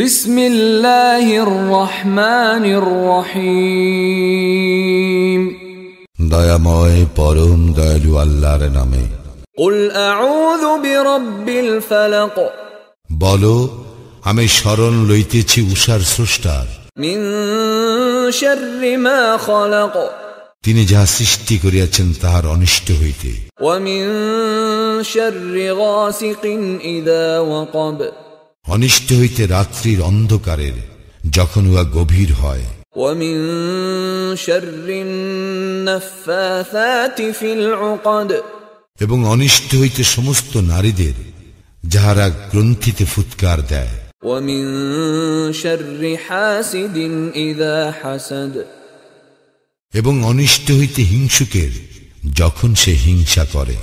বিসমিল্লাহির রহমানির রহিম দয়াময় পরম দয়ালু আল্লাহর নামে قل أعوذ برب الفلق বলো আমি শরণ লইতেছি উষার স্রষ্টার মিন শাররি মা খলাক তিনি যাহা সৃষ্টি করিয়াছেন তাহার অনিষ্ট হইতে ওয়া মিন শাররি গাসিকিন ইযা ওয়াকাব অনিষ্ট হইতে রাত্রির অন্ধকারের যখন উহা গভীর হয় এবং অনিষ্ট হইতে সমস্ত নারীদের যাহারা গ্রন্থিতে ফুৎকার দেয় এবং অনিষ্ট হইতে হিংসুকের যখন সে হিংসা করে